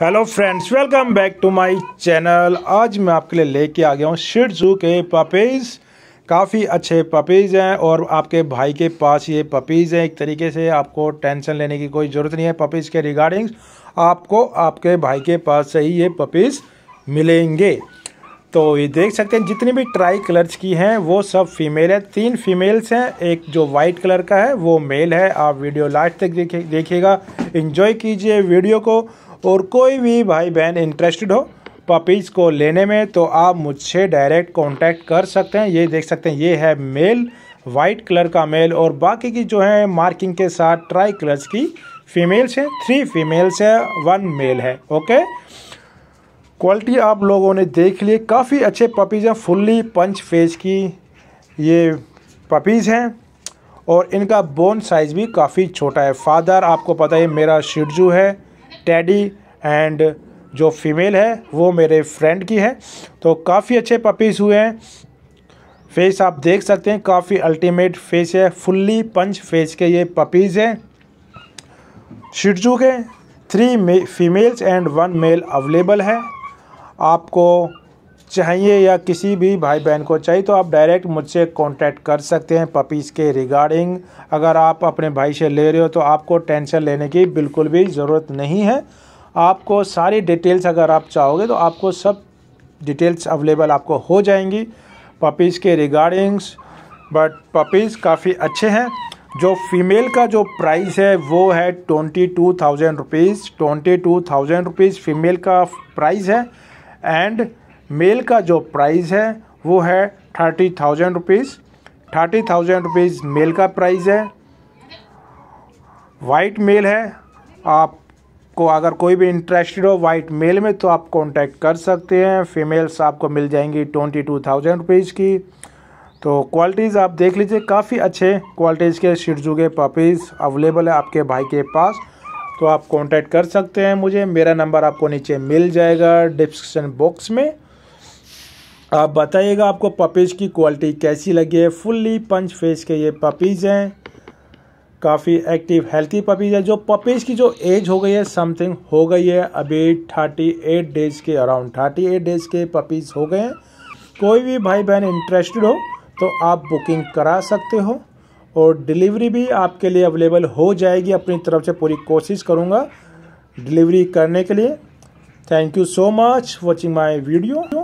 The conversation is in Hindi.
hello friends welcome back to my channel आज मैं आपके लिए लेके आ गया हूँ शिटजू के पपीज़ काफ़ी अच्छे पपीज़ हैं और आपके भाई के पास ये पपीज़ हैं एक तरीके से आपको टेंशन लेने की कोई ज़रूरत नहीं है पपीज़ के रिगार्डिंग आपको आपके भाई के पास से ही ये पपीज़ मिलेंगे तो ये देख सकते हैं जितनी भी ट्राई कलर्स की हैं वो सब फीमेल है तीन फीमेल्स हैं एक जो वाइट कलर का है वो मेल है आप वीडियो लास्ट तक देखिएगा इन्जॉय कीजिए वीडियो को और कोई भी भाई बहन इंटरेस्टेड हो पपीज़ को लेने में तो आप मुझसे डायरेक्ट कांटेक्ट कर सकते हैं ये देख सकते हैं ये है मेल वाइट कलर का मेल और बाकी की जो है मार्किंग के साथ ट्राई कलर्स की फीमेल्स हैं थ्री फीमेल्स है वन मेल है ओके क्वालिटी आप लोगों ने देख ली काफ़ी अच्छे पपीज़ हैं फुल्ली पंच फेज की ये पपीज़ हैं और इनका बोन साइज़ भी काफ़ी छोटा है फादर आपको पता है मेरा शिरजू है टैडी एंड जो फीमेल है वो मेरे फ्रेंड की है तो काफ़ी अच्छे पपीज़ हुए हैं फेस आप देख सकते हैं काफ़ी अल्टीमेट फेस है फुल्ली पंच फेस के ये पपीज़ हैं शिटजू के three females and one male available है आपको चाहिए या किसी भी भाई बहन को चाहिए तो आप डायरेक्ट मुझसे कांटेक्ट कर सकते हैं पपीज़ के रिगार्डिंग अगर आप अपने भाई से ले रहे हो तो आपको टेंशन लेने की बिल्कुल भी ज़रूरत नहीं है आपको सारी डिटेल्स अगर आप चाहोगे तो आपको सब डिटेल्स अवेलेबल आपको हो जाएंगी पपीज़ के रिगार्डिंग्स बट पपीज़ काफ़ी अच्छे हैं जो फीमेल का जो प्राइस है वो है twenty two thousand rupees twenty two thousand rupees female का प्राइस है एंड मेल का जो प्राइस है वो है thirty thousand rupees thirty thousand rupees male का प्राइस है वाइट मेल है आपको अगर कोई भी इंटरेस्टेड हो वाइट मेल में तो आप कांटेक्ट कर सकते हैं फीमेल्स आपको मिल जाएंगी ट्वेंटी टू थाउजेंड रुपीज़ की तो क्वालिटीज़ आप देख लीजिए काफ़ी अच्छे क्वालिटीज़ के शिरजुगे पपीज़ अवेलेबल है आपके भाई के पास तो आप कांटेक्ट कर सकते हैं मुझे मेरा नंबर आपको नीचे मिल जाएगा डिस्क्रिप्शन बॉक्स में आप बताइएगा आपको पपीज़ की क्वालिटी कैसी लगी है फुल्ली पंच फेस के ये पपीज़ हैं काफ़ी एक्टिव हेल्थी पपीज़ है जो पपीज़ की जो एज हो गई है समथिंग हो गई है अभी थर्टी एट डेज़ के अराउंड थर्टी एट डेज़ के पपीज़ हो गए हैं कोई भी भाई बहन इंटरेस्टेड हो तो आप बुकिंग करा सकते हो और डिलीवरी भी आपके लिए अवेलेबल हो जाएगी अपनी तरफ से पूरी कोशिश करूँगा डिलीवरी करने के लिए thank you so much watching my video